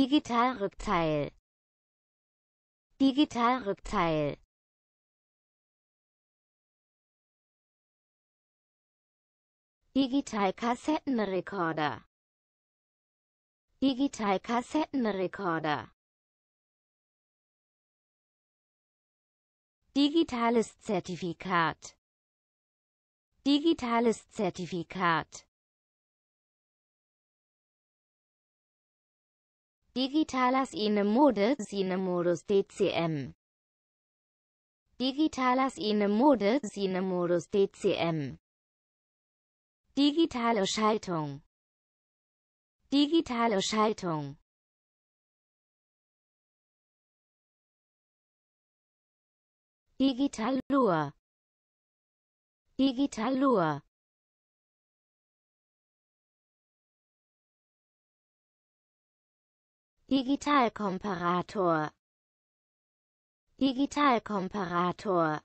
Digitalrückteil Digitalrückteil Digitalkassettenrekorder Digitalkassettenrekorder Digitales Zertifikat Digitales Zertifikat Digitalas Sine-Mode, Sine-Modus DCM. Digitalas Sine-Mode, Sine-Modus DCM. Digitale Schaltung. Digitale Schaltung. Digital Lure. Digital Lure. Digitalkomparator Digitalkomparator